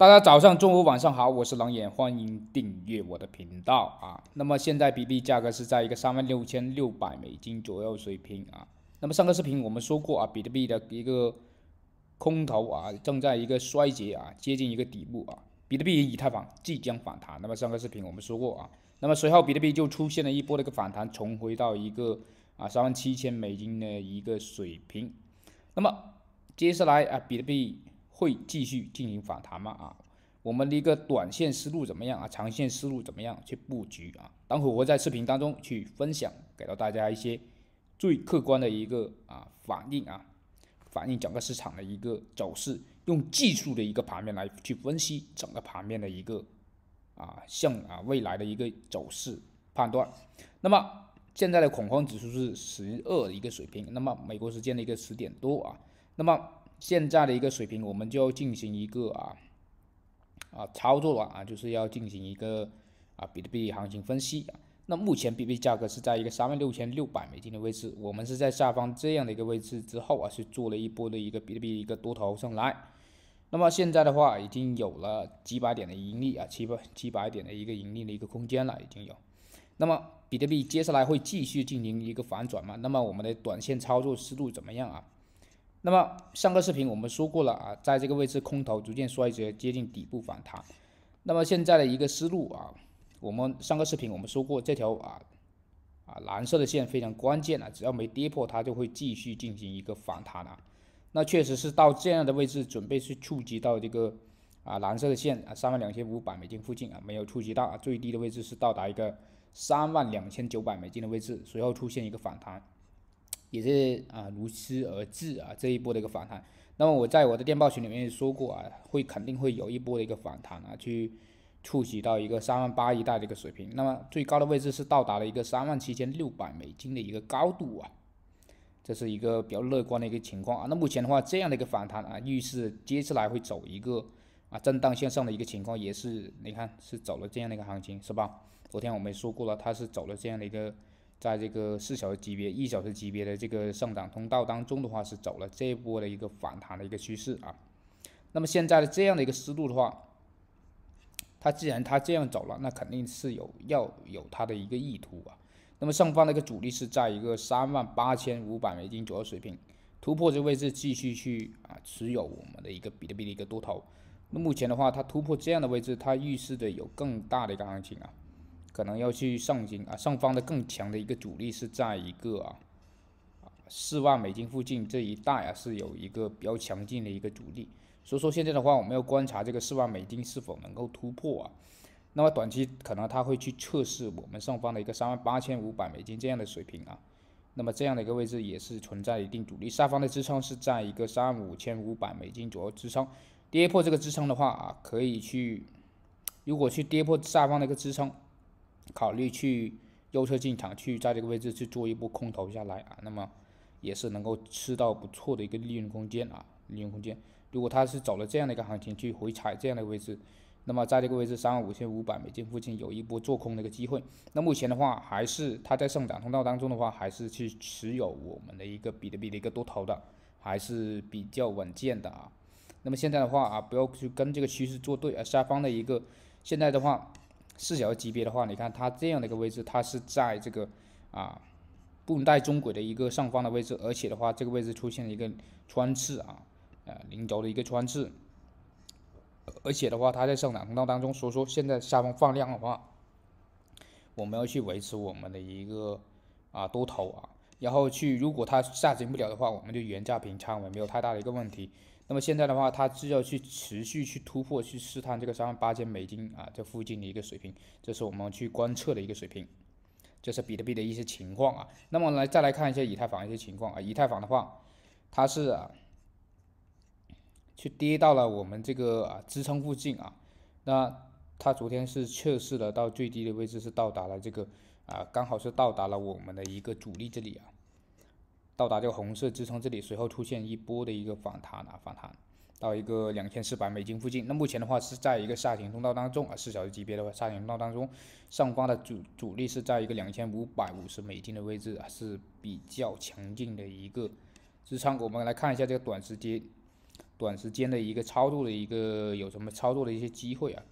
大家早上、中午、晚上好，我是狼眼，欢迎订阅我的频道啊。那么现在比特币价格是在一个三万六千六百美金左右水平啊。那么上个视频我们说过啊，比特币的一个空头啊正在一个衰竭啊，接近一个底部啊。比特币、以太坊即将反弹。那么上个视频我们说过啊，那么随后比特币就出现了一波的一个反弹，重回到一个啊三万七千美金的一个水平。那么接下来啊，比特币。会继续进行反弹吗？啊，我们的一个短线思路怎么样啊？长线思路怎么样去布局啊？等会我在视频当中去分享，给到大家一些最客观的一个啊反应啊，反映整个市场的一个走势，用技术的一个盘面来去分析整个盘面的一个啊向啊未来的一个走势判断。那么现在的恐慌指数是十二一个水平，那么美国时间的一个十点多啊，那么。现在的一个水平，我们就进行一个啊啊操作了啊，就是要进行一个啊比特币行情分析。那目前比特币价格是在一个三万六千六百美金的位置，我们是在下方这样的一个位置之后啊，是做了一波的一个比特币一个多头上来。那么现在的话，已经有了几百点的盈利啊，七百七百点的一个盈利的一个空间了，已经有。那么比特币接下来会继续进行一个反转吗？那么我们的短线操作思路怎么样啊？那么上个视频我们说过了啊，在这个位置空头逐渐衰竭，接近底部反弹。那么现在的一个思路啊，我们上个视频我们说过，这条啊啊蓝色的线非常关键啊，只要没跌破它，就会继续进行一个反弹啊。那确实是到这样的位置，准备去触及到这个啊蓝色的线啊，三万两千五百美金附近啊，没有触及到啊，最低的位置是到达一个三万两千九百美金的位置，随后出现一个反弹。也是啊，如期而至啊，这一波的一个反弹。那么我在我的电报群里面说过啊，会肯定会有一波的一个反弹啊，去触及到一个三万八一带的一个水平。那么最高的位置是到达了一个三万七千六百美金的一个高度啊，这是一个比较乐观的一个情况啊。那目前的话，这样的一个反弹啊，预示接下来会走一个啊震荡向上的一个情况，也是你看是走了这样的一个行情是吧？昨天我们说过了，它是走了这样的一个。在这个四小时级别、一小时级别的这个上涨通道当中的话，是走了这一波的一个反弹的一个趋势啊。那么现在的这样的一个思路的话，它既然它这样走了，那肯定是有要有它的一个意图啊。那么上方的一个阻力是在一个三万八千五百美金左右水平突破这位置，继续去啊持有我们的一个比特币的一个多头。那目前的话，它突破这样的位置，它预示着有更大的一个行情啊。可能要去上行啊，上方的更强的一个阻力是在一个啊，四万美金附近这一带啊，是有一个比较强劲的一个阻力，所以说现在的话，我们要观察这个四万美金是否能够突破啊。那么短期可能它会去测试我们上方的一个三万八千五百美金这样的水平啊。那么这样的一个位置也是存在一定阻力，下方的支撑是在一个三万五千五百美金左右支撑，跌破这个支撑的话啊，可以去，如果去跌破下方的一个支撑。考虑去右侧进场，去在这个位置去做一波空投下来啊，那么也是能够吃到不错的一个利润空间啊，利润空间。如果它是走了这样的一个行情去回踩这样的位置，那么在这个位置三万五千五百美金附近有一波做空的一个机会。那目前的话，还是它在上涨通道当中的话，还是去持有我们的一个比特币的一个多头的，还是比较稳健的啊。那么现在的话啊，不要去跟这个趋势作对啊，下方的一个现在的话。四小时级别的话，你看它这样的一个位置，它是在这个啊布林带中轨的一个上方的位置，而且的话，这个位置出现了一个穿刺啊，呃零轴的一个穿刺，而且的话，它在上涨通道当中，所以说现在下方放量的话，我们要去维持我们的一个啊多头啊，然后去如果它下行不了的话，我们就原价平仓，没有太大的一个问题。那么现在的话，它就要去持续去突破，去试探这个三万八千美金啊，这附近的一个水平，这是我们去观测的一个水平，这是比特币的一些情况啊。那么来再来看一下以太坊一些情况啊，以太坊的话，它是去跌到了我们这个啊支撑附近啊，那它昨天是测试了到最低的位置，是到达了这个啊，刚好是到达了我们的一个阻力这里啊。到达这个红色支撑这里，随后出现一波的一个反弹啊，反弹到一个两千四百美金附近。那目前的话是在一个下行通道当中啊，四小时级别的话，下行通道当中，上方的主主力是在一个两千五百五十美金的位置，啊，是比较强劲的一个支撑。我们来看一下这个短时间、短时间的一个操作的一个有什么操作的一些机会啊。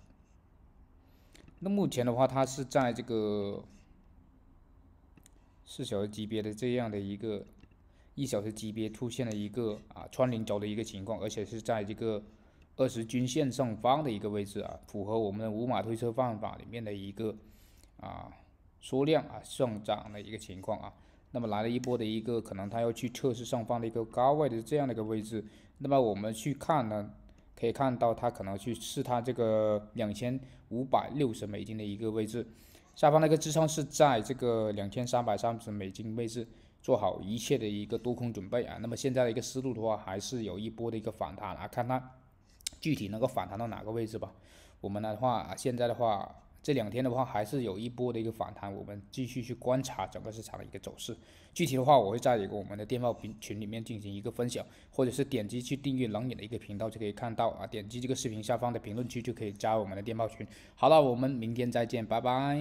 那目前的话，它是在这个四小时级别的这样的一个。一小时级别出现了一个啊穿零轴的一个情况，而且是在这个二十均线上方的一个位置啊，符合我们的五码推车方法里面的一个啊缩量啊上涨的一个情况啊。那么来了一波的一个可能，它要去测试上方的一个高位的这样的一个位置。那么我们去看呢，可以看到它可能去试探这个两千五百六十美金的一个位置，下方那个支撑是在这个两千三百三十美金位置。做好一切的一个多空准备啊，那么现在的一个思路的话，还是有一波的一个反弹啊，看它具体能够反弹到哪个位置吧。我们的话，现在的话，这两天的话，还是有一波的一个反弹，我们继续去观察整个市场的一个走势。具体的话，我会在一个我们的电报群群里面进行一个分享，或者是点击去订阅冷眼的一个频道就可以看到啊。点击这个视频下方的评论区就可以加入我们的电报群。好了，我们明天再见，拜拜。